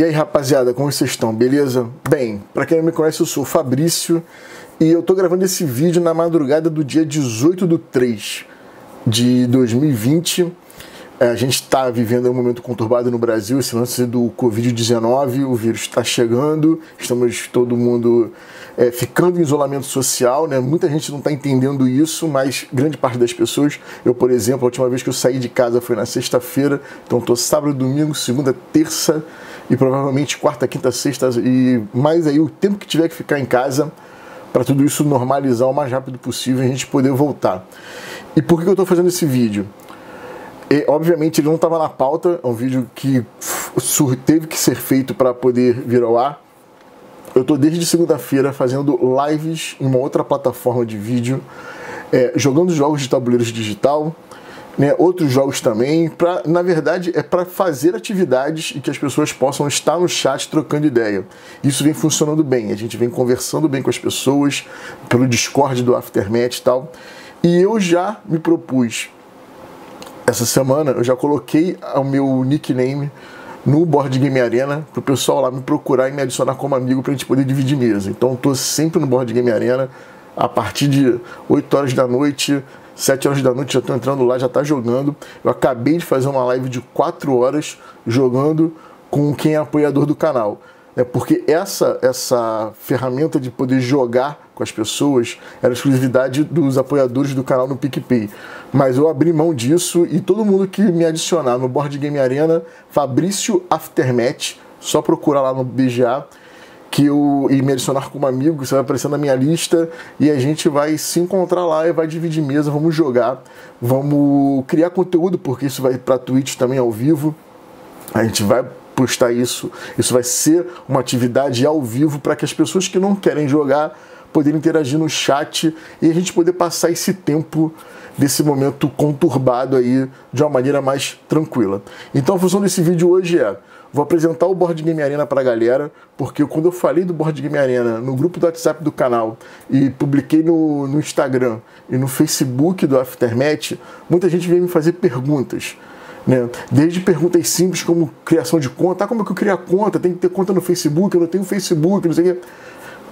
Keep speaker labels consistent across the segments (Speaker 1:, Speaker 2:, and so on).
Speaker 1: E aí, rapaziada, como vocês estão? Beleza? Bem, para quem não me conhece, eu sou o Fabrício e eu tô gravando esse vídeo na madrugada do dia 18 do 3 de 2020. É, a gente está vivendo um momento conturbado no Brasil, esse lance do Covid-19, o vírus está chegando, estamos todo mundo é, ficando em isolamento social, né? Muita gente não está entendendo isso, mas grande parte das pessoas, eu, por exemplo, a última vez que eu saí de casa foi na sexta-feira, então tô sábado, domingo, segunda, terça, e provavelmente quarta, quinta, sexta e mais aí o tempo que tiver que ficar em casa para tudo isso normalizar o mais rápido possível e a gente poder voltar. E por que eu estou fazendo esse vídeo? E, obviamente ele não estava na pauta, é um vídeo que teve que ser feito para poder vir ao ar. Eu estou desde segunda-feira fazendo lives em uma outra plataforma de vídeo, é, jogando jogos de tabuleiros digital, né, outros jogos também, pra, na verdade é para fazer atividades e que as pessoas possam estar no chat trocando ideia. Isso vem funcionando bem, a gente vem conversando bem com as pessoas pelo Discord do Aftermath e tal. E eu já me propus, essa semana, eu já coloquei o meu nickname no Board Game Arena para o pessoal lá me procurar e me adicionar como amigo para a gente poder dividir mesa. Então estou sempre no Board Game Arena a partir de 8 horas da noite Sete horas da noite já estou entrando lá, já está jogando. Eu acabei de fazer uma live de quatro horas jogando com quem é apoiador do canal. É porque essa essa ferramenta de poder jogar com as pessoas era exclusividade dos apoiadores do canal no PicPay. Mas eu abri mão disso e todo mundo que me adicionar no Board Game Arena, Fabrício Aftermatch, só procurar lá no BGA, que eu e adicionar como amigo, você vai aparecer na minha lista e a gente vai se encontrar lá e vai dividir mesa, vamos jogar, vamos criar conteúdo, porque isso vai para Twitch também ao vivo. A gente vai postar isso, isso vai ser uma atividade ao vivo para que as pessoas que não querem jogar poderem interagir no chat e a gente poder passar esse tempo desse momento conturbado aí de uma maneira mais tranquila. Então a função desse vídeo hoje é Vou apresentar o Board Game Arena para a galera, porque quando eu falei do Board Game Arena no grupo do WhatsApp do canal e publiquei no, no Instagram e no Facebook do Aftermath, muita gente veio me fazer perguntas. Né? Desde perguntas simples como criação de conta, ah, como é que eu crio a conta? Tem que ter conta no Facebook, eu não tenho Facebook, não sei o quê.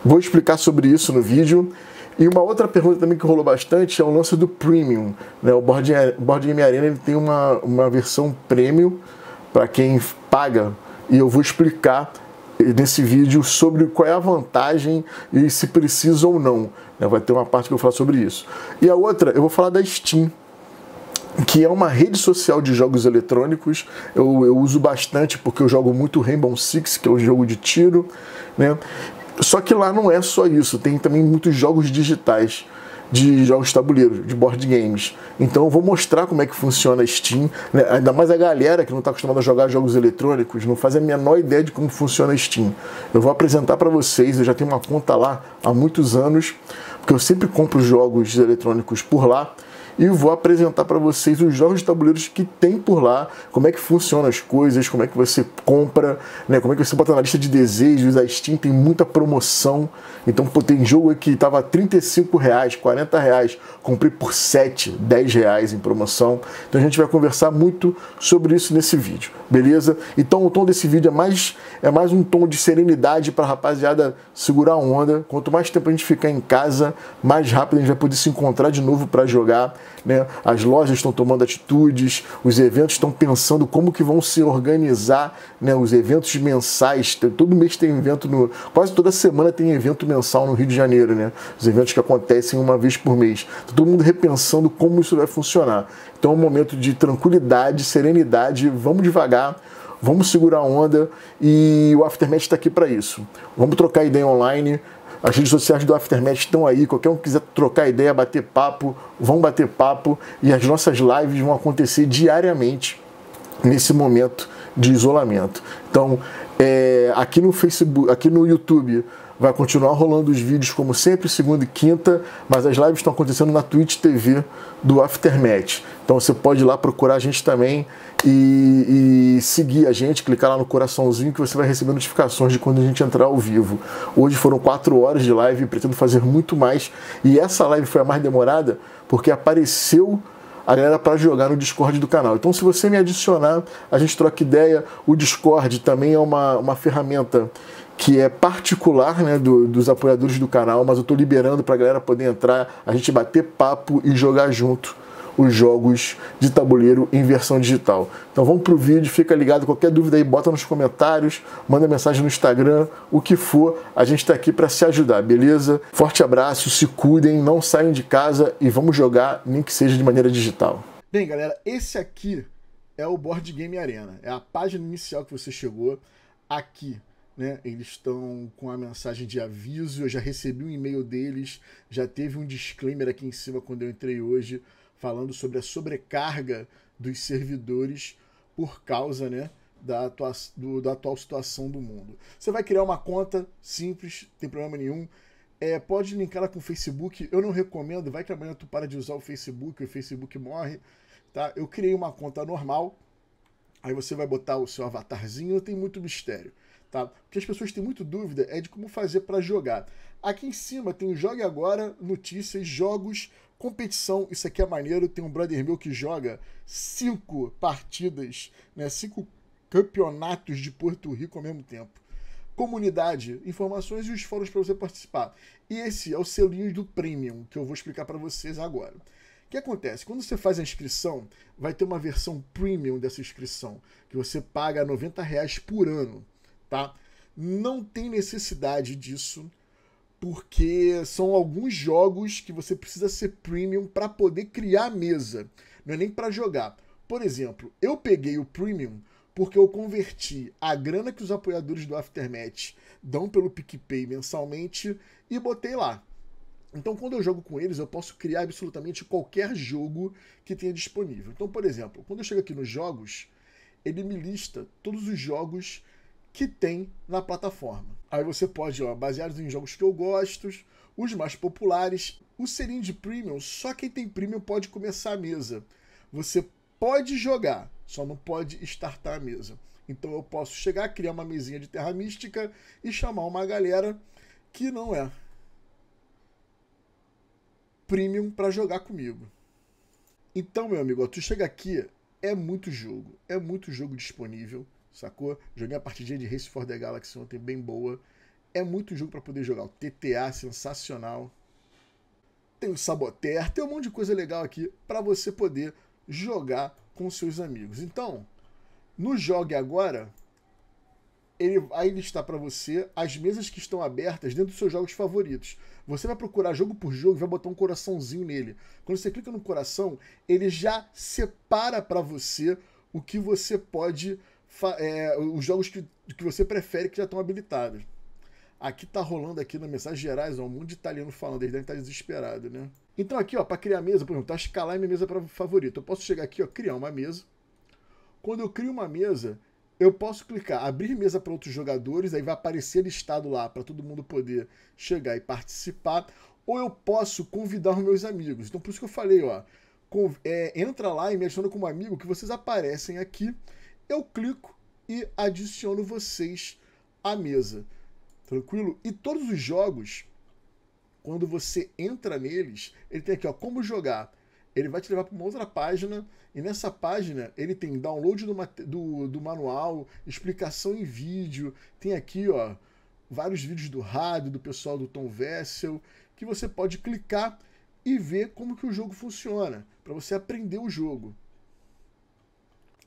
Speaker 1: Vou explicar sobre isso no vídeo. E uma outra pergunta também que rolou bastante é o lance do premium. Né? O Board, Game Arena ele tem uma, uma versão premium para quem paga. E eu vou explicar eh, nesse vídeo sobre qual é a vantagem e se precisa ou não. Né? Vai ter uma parte que eu vou falar sobre isso. E a outra, eu vou falar da Steam, que é uma rede social de jogos eletrônicos. Eu, eu uso bastante porque eu jogo muito Rainbow Six, que é um jogo de tiro, né? Só que lá não é só isso, tem também muitos jogos digitais de jogos tabuleiros, de board games. Então eu vou mostrar como é que funciona a Steam, né? ainda mais a galera que não está acostumada a jogar jogos eletrônicos, não faz a menor ideia de como funciona a Steam. Eu vou apresentar para vocês, eu já tenho uma conta lá há muitos anos, porque eu sempre compro jogos eletrônicos por lá e vou apresentar para vocês os jogos de tabuleiros que tem por lá, como é que funcionam as coisas, como é que você compra, né, como é que você bota na lista de desejos, a Steam tem muita promoção. Então, pô, tem jogo aqui que tava 35 reais, 40 reais, comprei por 7, 10 reais em promoção. Então a gente vai conversar muito sobre isso nesse vídeo, beleza? Então o tom desse vídeo é mais, é mais um tom de serenidade para rapaziada segurar a onda. Quanto mais tempo a gente ficar em casa, mais rápido a gente vai poder se encontrar de novo para jogar né? As lojas estão tomando atitudes, os eventos estão pensando como que vão se organizar, né? Os eventos mensais, todo mês tem evento no, quase toda semana tem evento mensal no Rio de Janeiro, né? Os eventos que acontecem uma vez por mês. Tá todo mundo repensando como isso vai funcionar. Então é um momento de tranquilidade, serenidade, vamos devagar. Vamos segurar a onda e o Aftermath está aqui para isso. Vamos trocar ideia online, as redes sociais do Aftermath estão aí. Qualquer um que quiser trocar ideia, bater papo, vão bater papo. E as nossas lives vão acontecer diariamente nesse momento de isolamento. Então, é, aqui no Facebook, aqui no YouTube Vai continuar rolando os vídeos como sempre, segunda e quinta, mas as lives estão acontecendo na Twitch TV do Aftermath. Então você pode ir lá procurar a gente também e, e, seguir a gente, clicar lá no coraçãozinho que você vai receber notificações de quando a gente entrar ao vivo. Hoje foram quatro horas de live, pretendo fazer muito mais. E essa live foi a mais demorada porque apareceu a galera para jogar no Discord do canal. Então, se você me adicionar, a gente troca ideia. O Discord também é uma, uma ferramenta que é particular né, do, dos apoiadores do canal, mas eu estou liberando para a galera poder entrar, a gente bater papo e jogar junto os jogos de tabuleiro em versão digital. Então vamos para o vídeo, fica ligado, qualquer dúvida aí bota nos comentários, manda mensagem no Instagram, o que for, a gente está aqui para se ajudar, beleza? Forte abraço, se cuidem, não saiam de casa e vamos jogar, nem que seja de maneira digital. Bem, galera, esse aqui é o Board Game Arena, é a página inicial que você chegou aqui né? Eles estão com a mensagem de aviso. Eu já recebi um e-mail deles, já teve um disclaimer aqui em cima quando eu entrei hoje, falando sobre a sobrecarga dos servidores por causa, né? Da, atua do, da atual situação do mundo. Você vai criar uma conta simples, não tem problema nenhum. É, pode linkar ela com o Facebook. Eu não recomendo, vai que amanhã tu para de usar o Facebook, o Facebook morre. Tá? Eu criei uma conta normal. Aí você vai botar o seu avatarzinho, não tem muito mistério tá? Porque as pessoas têm muito dúvida é de como fazer para jogar. Aqui em cima tem o Jogue Agora, notícias, jogos, competição. Isso aqui é maneiro. Tem um brother meu que joga cinco partidas, né? Cinco campeonatos de Porto Rico ao mesmo tempo. Comunidade, informações e os fóruns para você participar. E esse é o selinho do Premium, que eu vou explicar para vocês agora. O que acontece? Quando você faz a inscrição, vai ter uma versão premium dessa inscrição, que você paga 90 reais por ano tá? Não tem necessidade disso, porque são alguns jogos que você precisa ser premium para poder criar a mesa, não é nem para jogar. Por exemplo, eu peguei o premium porque eu converti a grana que os apoiadores do Aftermath dão pelo PicPay mensalmente e botei lá. Então, quando eu jogo com eles, eu posso criar absolutamente qualquer jogo que tenha disponível. Então, por exemplo, quando eu chego aqui nos jogos, ele me lista todos os jogos que tem na plataforma. Aí você pode, ó, baseados em jogos que eu gosto, os mais populares, o serinho de premium, só quem tem premium pode começar a mesa. Você pode jogar, só não pode startar a mesa. Então eu posso chegar, criar uma mesinha de Terra Mística e chamar uma galera que não é premium para jogar comigo. Então, meu amigo, ó, tu chega aqui, é muito jogo, é muito jogo disponível sacou? Joguei uma partidinha de Race for the Galaxy ontem bem boa. É muito jogo para poder jogar. O TTA sensacional. Tem o Saboteur, tem um monte de coisa legal aqui para você poder jogar com seus amigos. Então, no Jogue Agora, ele vai listar para você as mesas que estão abertas dentro dos seus jogos favoritos. Você vai procurar jogo por jogo e vai botar um coraçãozinho nele. Quando você clica no coração, ele já separa para você o que você pode é, os jogos que, que você prefere que já estão habilitados. Aqui tá rolando aqui na mensagem gerais, ó, um monte de italiano falando, eles devem estar tá desesperados, né? Então aqui, ó, para criar mesa, por exemplo, tá escalar minha mesa para favorita. Eu posso chegar aqui, ó, criar uma mesa. Quando eu crio uma mesa, eu posso clicar abrir mesa para outros jogadores, aí vai aparecer listado lá para todo mundo poder chegar e participar, ou eu posso convidar os meus amigos. Então por isso que eu falei, ó, com, é, entra lá e me adiciona como amigo que vocês aparecem aqui eu clico e adiciono vocês à mesa. Tranquilo? E todos os jogos, quando você entra neles, ele tem aqui, ó, como jogar. Ele vai te levar para uma outra página, e nessa página ele tem download do, do, do manual, explicação em vídeo, tem aqui, ó, vários vídeos do rádio, do pessoal do Tom Vessel, que você pode clicar e ver como que o jogo funciona, para você aprender o jogo.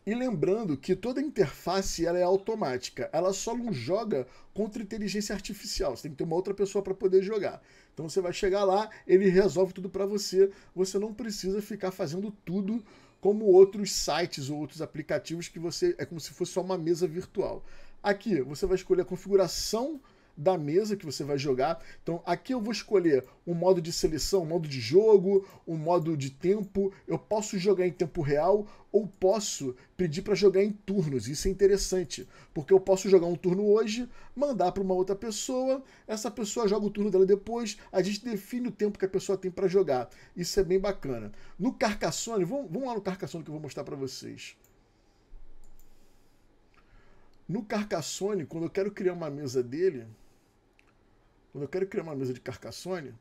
Speaker 1: E lembrando que toda interface ela é automática, ela só não joga contra inteligência artificial. Você tem que ter uma outra pessoa para poder jogar. Então você vai chegar lá, ele resolve tudo para você. Você não precisa ficar fazendo tudo como outros sites ou outros aplicativos que você é como se fosse só uma mesa virtual. Aqui você vai escolher a configuração da mesa que você vai jogar. Então aqui eu vou escolher um modo de seleção, um modo de jogo, um modo de tempo. Eu posso jogar em tempo real ou posso pedir para jogar em turnos. Isso é interessante, porque eu posso jogar um turno hoje, mandar para uma outra pessoa, essa pessoa joga o turno dela depois, a gente define o tempo que a pessoa tem para jogar. Isso é bem bacana. No Carcassonne, vamos, vamos lá no Carcassonne que eu vou mostrar para vocês. No Carcassonne, quando eu quero criar uma mesa dele, quando eu quero criar uma mesa de Carcassonne,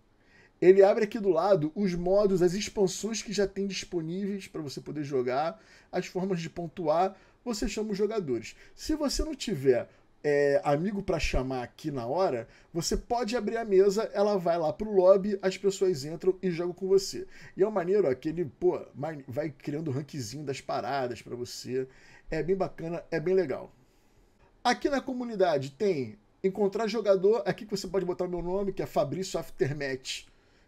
Speaker 1: ele abre aqui do lado os modos, as expansões que já tem disponíveis para você poder jogar, as formas de pontuar, você chama os jogadores. Se você não tiver é, amigo para chamar aqui na hora, você pode abrir a mesa, ela vai lá pro lobby, as pessoas entram e jogam com você. E é um maneiro ó, que ele, pô, vai criando o rankzinho das paradas para você. É bem bacana, é bem legal. Aqui na comunidade tem encontrar jogador, aqui que você pode botar o meu nome, que é Fabrício Aftermatch.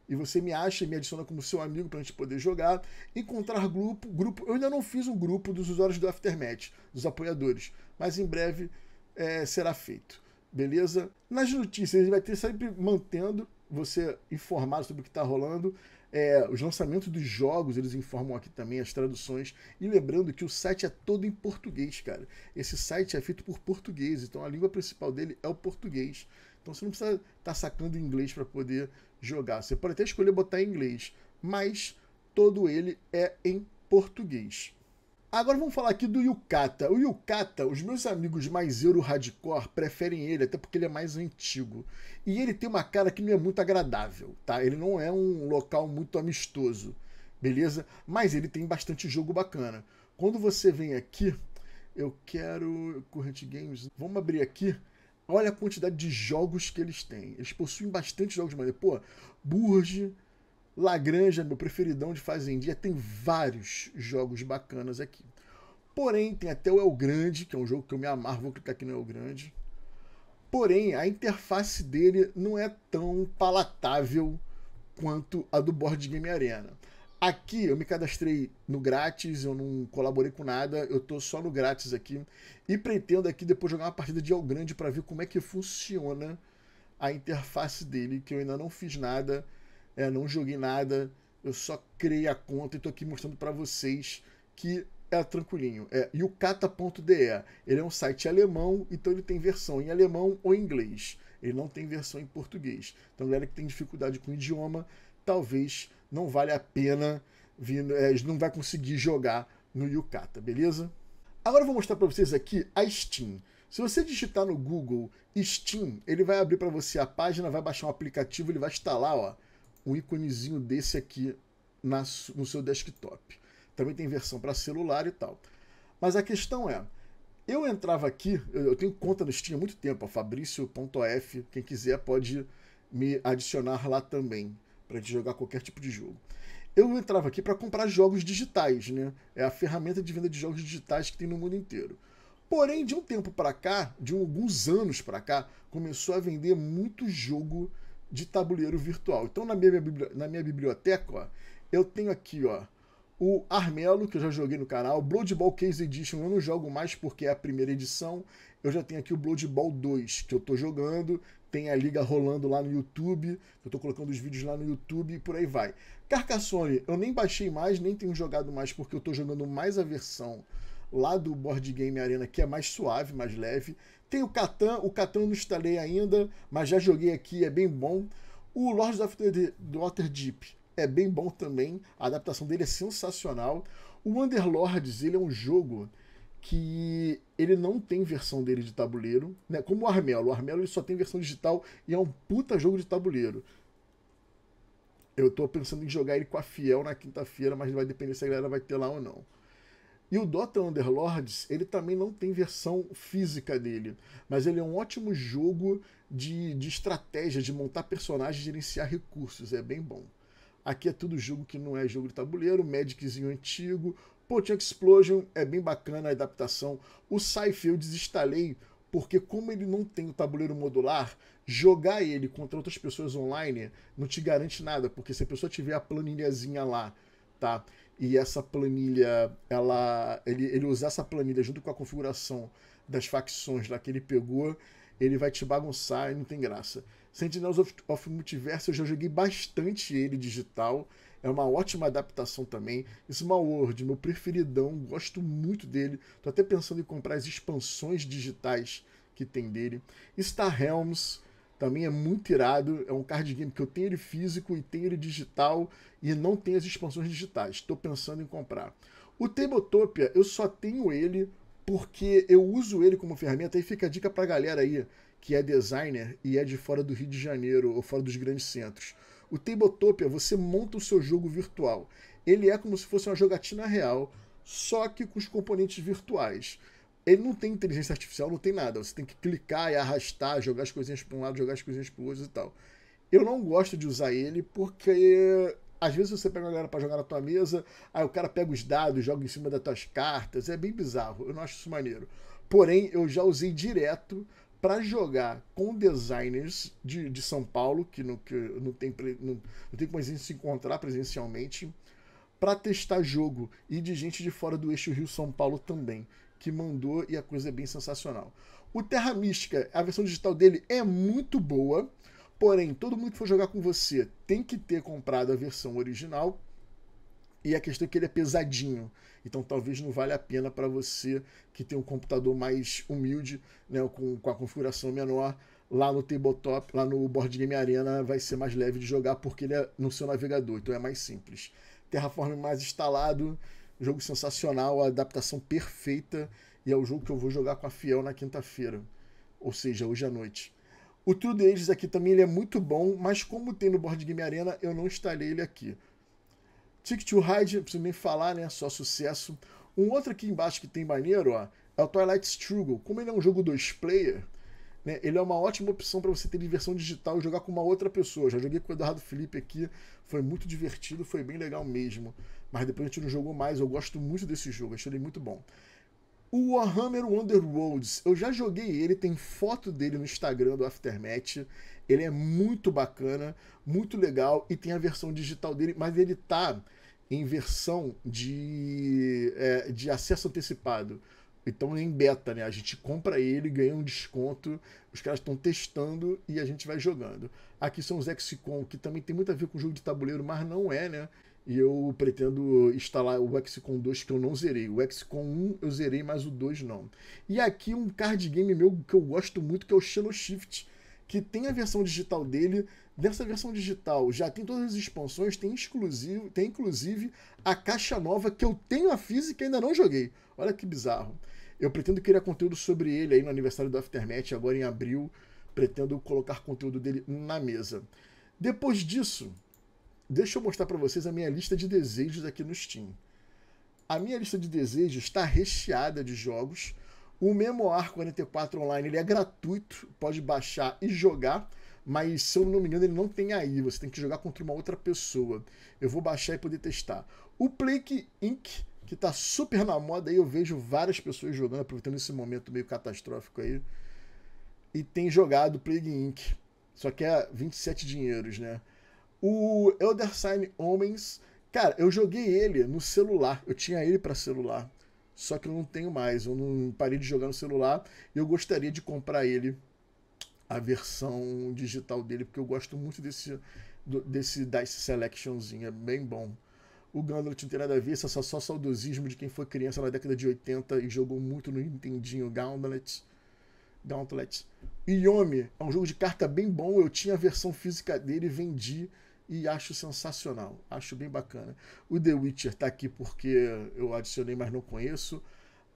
Speaker 1: E você me acha e me adiciona como seu amigo para a gente poder jogar. Encontrar grupo, grupo. Eu ainda não fiz um grupo dos usuários do Aftermatch, dos apoiadores, mas em breve é, será feito. Beleza? Nas notícias, ele vai ter sempre mantendo você informado sobre o que está rolando. É, os lançamentos dos jogos, eles informam aqui também as traduções. E lembrando que o site é todo em português, cara. Esse site é feito por português, então a língua principal dele é o português. Então você não precisa estar tá sacando inglês para poder jogar. Você pode até escolher botar em inglês, mas todo ele é em português. Agora vamos falar aqui do Yukata. O Yukata, os meus amigos mais euro-hardcore preferem ele, até porque ele é mais antigo. E ele tem uma cara que não é muito agradável, tá? Ele não é um local muito amistoso, beleza? Mas ele tem bastante jogo bacana. Quando você vem aqui, eu quero... Current Games, vamos abrir aqui. Olha a quantidade de jogos que eles têm. Eles possuem bastante jogos, de maneira... pô, Burge... Lagranja, meu preferidão de fazendia, tem vários jogos bacanas aqui. Porém, tem até o El Grande, que é um jogo que eu me amarro, vou clicar aqui no El Grande. Porém, a interface dele não é tão palatável quanto a do Board Game Arena. Aqui eu me cadastrei no grátis, eu não colaborei com nada, eu tô só no grátis aqui e pretendo aqui depois jogar uma partida de El Grande para ver como é que funciona a interface dele, que eu ainda não fiz nada. É, não joguei nada, eu só criei a conta e tô aqui mostrando para vocês que é tranquilinho. É yukata.de. Ele é um site alemão, então ele tem versão em alemão ou em inglês. Ele não tem versão em português. Então, galera que tem dificuldade com o idioma, talvez não vale a pena vir, é, não vai conseguir jogar no Yukata, beleza? Agora eu vou mostrar para vocês aqui a Steam. Se você digitar no Google Steam, ele vai abrir para você a página, vai baixar um aplicativo, ele vai instalar, ó um íconezinho desse aqui na, no seu desktop. Também tem versão para celular e tal. Mas a questão é, eu entrava aqui, eu, eu tenho conta no Steam há muito tempo, fabrício.f, quem quiser pode me adicionar lá também, para te jogar qualquer tipo de jogo. Eu entrava aqui para comprar jogos digitais, né? É a ferramenta de venda de jogos digitais que tem no mundo inteiro. Porém, de um tempo para cá, de alguns anos para cá, começou a vender muito jogo digital de tabuleiro virtual. Então, na minha, na minha biblioteca, ó, eu tenho aqui ó, o Armelo, que eu já joguei no canal, Blood Bowl Case Edition eu não jogo mais porque é a primeira edição. Eu já tenho aqui o Blood 2, que eu estou jogando, tem a liga rolando lá no YouTube, eu estou colocando os vídeos lá no YouTube e por aí vai. Carcassonne, eu nem baixei mais, nem tenho jogado mais porque eu estou jogando mais a versão lá do Board Game Arena, que é mais suave, mais leve. Tem o Catan, o Catan não instalei ainda, mas já joguei aqui, é bem bom. O Lords of the Waterdeep é bem bom também, a adaptação dele é sensacional. O Underlords, ele é um jogo que ele não tem versão dele de tabuleiro, né? Como o Armelo, o Armelo ele só tem versão digital e é um puta jogo de tabuleiro. Eu tô pensando em jogar ele com a Fiel na quinta-feira, mas vai depender se a galera vai ter lá ou não. E o Dota Underlords, ele também não tem versão física dele, mas ele é um ótimo jogo de, de estratégia, de montar personagens, gerenciar recursos, é bem bom. Aqui é tudo jogo que não é jogo de tabuleiro, Magiczinho antigo, Potion Explosion é bem bacana a adaptação. O sci eu desinstalei porque como ele não tem o tabuleiro modular, jogar ele contra outras pessoas online não te garante nada, porque se a pessoa tiver a planilhazinha lá, tá? e essa planilha, ela, ele, ele usar essa planilha junto com a configuração das facções lá que ele pegou, ele vai te bagunçar e não tem graça. Sentinels of, of Multiverse eu já joguei bastante ele digital, é uma ótima adaptação também. Small World, meu preferidão, gosto muito dele. Tô até pensando em comprar as expansões digitais que tem dele. Star Helms também é muito irado, é um card game que eu tenho ele físico e tenho ele digital e não tem as expansões digitais. Estou pensando em comprar. O Tabletopia, eu só tenho ele porque eu uso ele como ferramenta e fica a dica pra galera aí que é designer e é de fora do Rio de Janeiro ou fora dos grandes centros. O Tabletopia, você monta o seu jogo virtual. Ele é como se fosse uma jogatina real, só que com os componentes virtuais. Ele não tem inteligência artificial, não tem nada. Você tem que clicar e arrastar, jogar as coisinhas para um lado, jogar as coisinhas para o outro e tal. Eu não gosto de usar ele porque às vezes você pega uma galera para jogar na tua mesa, aí o cara pega os dados, joga em cima das tuas cartas, é bem bizarro, eu não acho isso maneiro. Porém, eu já usei direto para jogar com designers de, de São Paulo, que não, que não, tem, não, não tem como a gente se encontrar presencialmente, para testar jogo, e de gente de fora do eixo Rio-São Paulo também, que mandou e a coisa é bem sensacional. O Terra Mística, a versão digital dele é muito boa. Porém, todo mundo que for jogar com você tem que ter comprado a versão original. E a questão é que ele é pesadinho. Então talvez não vale a pena para você que tem um computador mais humilde, né, com, com a configuração menor, lá no tabletop, lá no Board Game Arena, vai ser mais leve de jogar porque ele é no seu navegador, então é mais simples. Terraform mais instalado, jogo sensacional, adaptação perfeita, e é o jogo que eu vou jogar com a Fiel na quinta-feira, ou seja, hoje à noite. O True Days aqui também ele é muito bom, mas como tem no Board Game Arena, eu não instalei ele aqui. Tick to Hide, não preciso nem falar, né? Só sucesso. Um outro aqui embaixo que tem maneiro, ó, é o Twilight Struggle. Como ele é um jogo dois player, né, ele é uma ótima opção para você ter diversão digital e jogar com uma outra pessoa. Já joguei com o Eduardo Felipe aqui, foi muito divertido, foi bem legal mesmo. Mas depois a gente não jogou mais, eu gosto muito desse jogo, achei ele muito bom. O Warhammer Wonderworlds, eu já joguei ele, tem foto dele no Instagram do Aftermath. Ele é muito bacana, muito legal e tem a versão digital dele, mas ele tá em versão de, é, de acesso antecipado. Então é em beta, né? A gente compra ele, ganha um desconto, os caras estão testando e a gente vai jogando. Aqui são os Exicon, que também tem muito a ver com o jogo de tabuleiro, mas não é, né? E eu pretendo instalar o XCOM 2 que eu não zerei. O XCOM 1 eu zerei, mas o 2 não. E aqui um card game meu que eu gosto muito, que é o Shadow Shift, que tem a versão digital dele. Nessa versão digital já tem todas as expansões, tem exclusivo, tem inclusive a caixa nova que eu tenho a física e ainda não joguei. Olha que bizarro. Eu pretendo criar conteúdo sobre ele aí no aniversário do Aftermath, agora em abril. Pretendo colocar conteúdo dele na mesa. Depois disso, Deixa eu mostrar para vocês a minha lista de desejos aqui no Steam. A minha lista de desejos está recheada de jogos. O Memoir 44 Online ele é gratuito, pode baixar e jogar, mas se eu não me engano ele não tem aí, você tem que jogar contra uma outra pessoa. Eu vou baixar e poder testar. O Plague Inc., que está super na moda aí, eu vejo várias pessoas jogando, aproveitando esse momento meio catastrófico aí. E tem jogado Plague Inc., só que é 27 dinheiros, né? O Elder Sign Homens, cara, eu joguei ele no celular. Eu tinha ele para celular. Só que eu não tenho mais. Eu não parei de jogar no celular. E eu gostaria de comprar ele, a versão digital dele, porque eu gosto muito desse, desse Dice Selectionzinho. É bem bom. O Gandalf não tem nada a ver, isso é só, só saudosismo de quem foi criança na década de 80 e jogou muito no Nintendinho Gauntlet. Gauntlet. Yomi é um jogo de carta bem bom, eu tinha a versão física dele, vendi e acho sensacional, acho bem bacana. O The Witcher tá aqui porque eu adicionei, mas não conheço.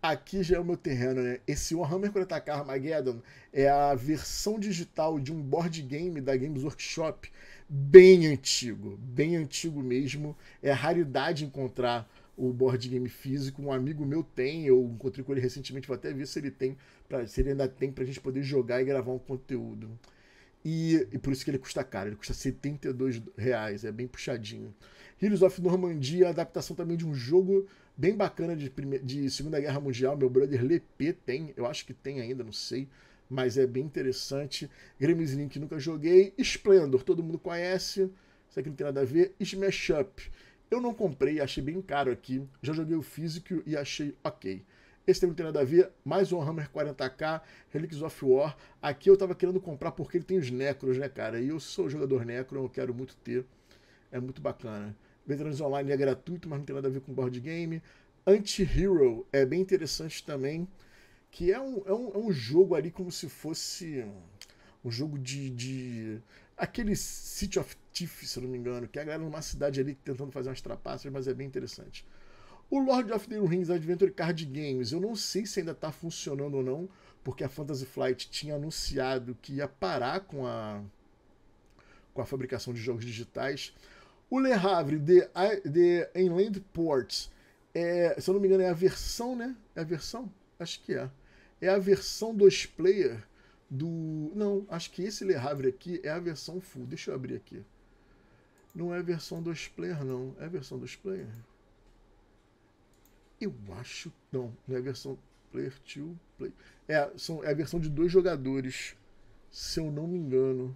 Speaker 1: Aqui já é o meu terreno, né? Esse Warhammer 40k Armageddon é a versão digital de um board game da Games Workshop, bem antigo, bem antigo mesmo. É raridade encontrar o board game físico. Um amigo meu tem, eu encontrei com ele recentemente, vou até ver se ele tem, pra, se ele ainda tem pra gente poder jogar e gravar um conteúdo. E, e, por isso que ele custa caro, ele custa 72 reais, é bem puxadinho. Heroes of Normandia, adaptação também de um jogo bem bacana de, de Segunda Guerra Mundial. Meu brother Lepê tem, eu acho que tem ainda, não sei, mas é bem interessante. Gremlins Link nunca joguei. Splendor, todo mundo conhece, isso aqui não tem nada a ver. Smash Up, eu não comprei, achei bem caro aqui. Já joguei o físico e achei ok. Esse tema não tem nada a ver. Mais um Hammer 40k, Relics of War. Aqui eu tava querendo comprar porque ele tem os Necros, né, cara? E eu sou jogador Necro, eu quero muito ter. É muito bacana. Veteranos Online é gratuito, mas não tem nada a ver com board game. Anti-Hero é bem interessante também. Que é um, é um, é um jogo ali como se fosse um jogo de, de. aquele City of Thief, se não me engano, que é a galera numa cidade ali tentando fazer umas trapaças, mas é bem interessante. O Lord of the Rings Adventure Card Games, eu não sei se ainda está funcionando ou não, porque a Fantasy Flight tinha anunciado que ia parar com a, com a fabricação de jogos digitais. O Le Havre de, de Inland Ports, é, se eu não me engano, é a versão, né? É a versão? Acho que é. É a versão 2 player do. Não, acho que esse Le Havre aqui é a versão full. Deixa eu abrir aqui. Não é a versão 2 player, não. É a versão 2 player? Eu acho. Não, não é a versão player to play. É, é a versão de dois jogadores, se eu não me engano.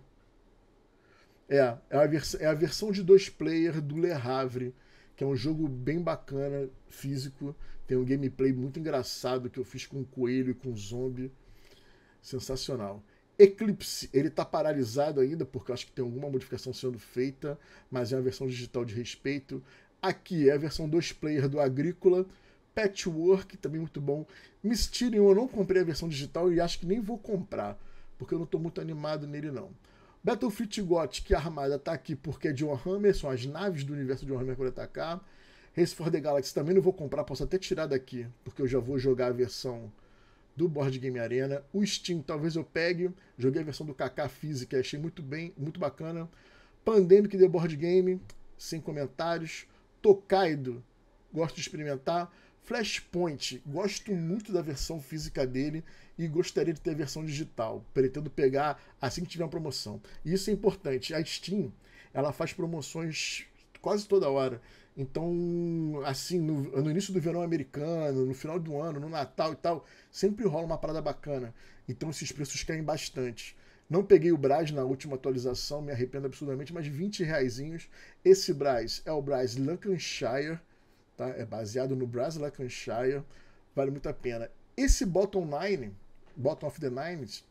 Speaker 1: É, é a, é a versão de dois player do Le Havre, que é um jogo bem bacana, físico. Tem um gameplay muito engraçado que eu fiz com um coelho e com um zombie. Sensacional. Eclipse, ele está paralisado ainda, porque acho que tem alguma modificação sendo feita, mas é uma versão digital de respeito. Aqui é a versão dois player do Agrícola, Patchwork, também muito bom. Mysterium, eu não comprei a versão digital e acho que nem vou comprar, porque eu não estou muito animado nele não. Battlefield Gothic, a armada está aqui porque é de Warhammer, são as naves do universo de Warhammer por atacar. Tá Race for the Galaxy também não vou comprar, posso até tirar daqui, porque eu já vou jogar a versão do Board Game Arena. O Steam talvez eu pegue, joguei a versão do Kaká física, achei muito bem, muito bacana. Pandemic The Board Game, sem comentários. Tokaido, gosto de experimentar. Flashpoint, gosto muito da versão física dele e gostaria de ter a versão digital. Pretendo pegar assim que tiver uma promoção. E isso é importante. A Steam, ela faz promoções quase toda hora. Então, assim, no, no, início do verão americano, no final do ano, no Natal e tal, sempre rola uma parada bacana. Então esses preços caem bastante. Não peguei o Braz na última atualização, me arrependo absurdamente, mas 20 reais. Esse Braz é o Braz Lancashire tá? É baseado no Brass Lancashire, vale muito a pena. Esse Bottom Nine, Bottom of the Nines,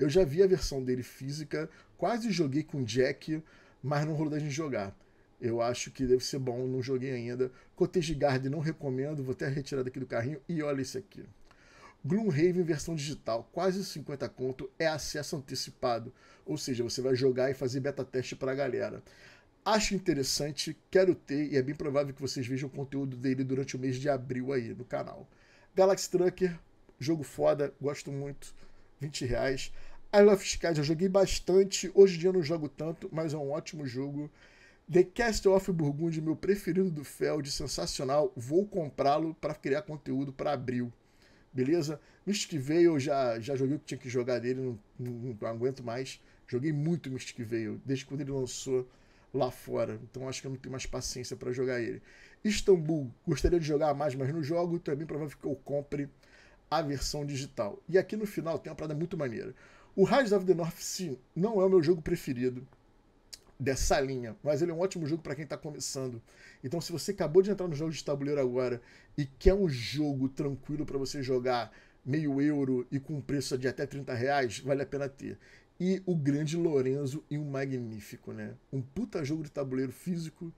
Speaker 1: eu já vi a versão dele física, quase joguei com Jack, mas não rolou da gente jogar. Eu acho que deve ser bom, não joguei ainda. Cottage Guard não recomendo, vou até retirar daqui do carrinho. E olha esse aqui. Gloomhaven versão digital, quase 50 conto, é acesso antecipado. Ou seja, você vai jogar e fazer beta teste pra galera. Acho interessante, quero ter e é bem provável que vocês vejam o conteúdo dele durante o mês de abril aí no canal. Galaxy Trucker, jogo foda, gosto muito, 20 reais. I Love Skies eu joguei bastante, hoje em dia não jogo tanto, mas é um ótimo jogo. The Castle of Burgundy, meu preferido do Feld, sensacional, vou comprá-lo para criar conteúdo para abril. Beleza? Mystic Veil, eu já, já joguei o que tinha que jogar dele, não, não, não aguento mais. Joguei muito Mystic Veil, desde quando ele lançou lá fora. Então acho que eu não tenho mais paciência para jogar ele. Istambul, gostaria de jogar mais, mas não jogo. Também provável que eu compre a versão digital. E aqui no final tem uma parada muito maneira. O Rise of the North Sea não é o meu jogo preferido dessa linha, mas ele é um ótimo jogo para quem está começando. Então, se você acabou de entrar no jogo de tabuleiro agora e quer um jogo tranquilo para você jogar meio euro e com preço de até 30 reais, vale a pena ter e o grande Lorenzo e o Magnífico, né? Um puta jogo de tabuleiro físico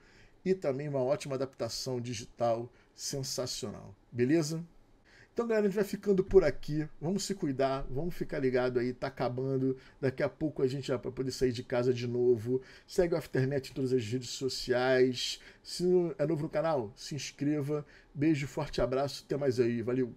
Speaker 1: e também uma ótima adaptação digital sensacional, beleza? Então, galera, a gente vai ficando por aqui. Vamos se cuidar, vamos ficar ligado aí, tá acabando. Daqui a pouco a gente já vai poder sair de casa de novo. Segue o Afternet em todas as redes sociais. Se é novo no canal, se inscreva. Beijo, forte abraço, até mais aí. Valeu!